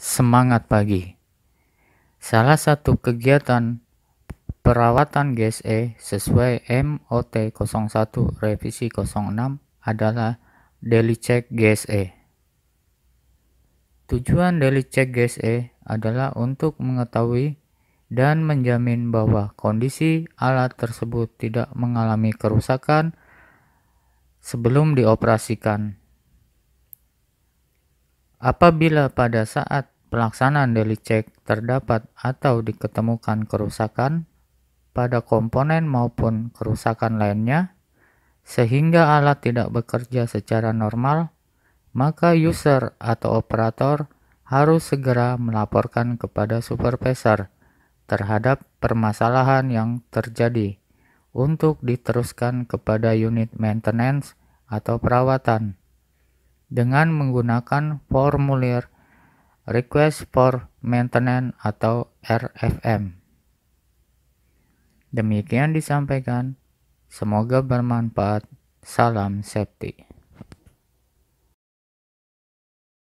semangat pagi. Salah satu kegiatan perawatan GSE sesuai MOT 01 revisi 06 adalah daily check GSE. Tujuan daily check GSE adalah untuk mengetahui dan menjamin bahwa kondisi alat tersebut tidak mengalami kerusakan sebelum dioperasikan. Apabila pada saat pelaksanaan daily check terdapat atau diketemukan kerusakan pada komponen maupun kerusakan lainnya, sehingga alat tidak bekerja secara normal, maka user atau operator harus segera melaporkan kepada supervisor terhadap permasalahan yang terjadi untuk diteruskan kepada unit maintenance atau perawatan dengan menggunakan formulir Request for Maintenance atau RFM. Demikian disampaikan, semoga bermanfaat. Salam safety.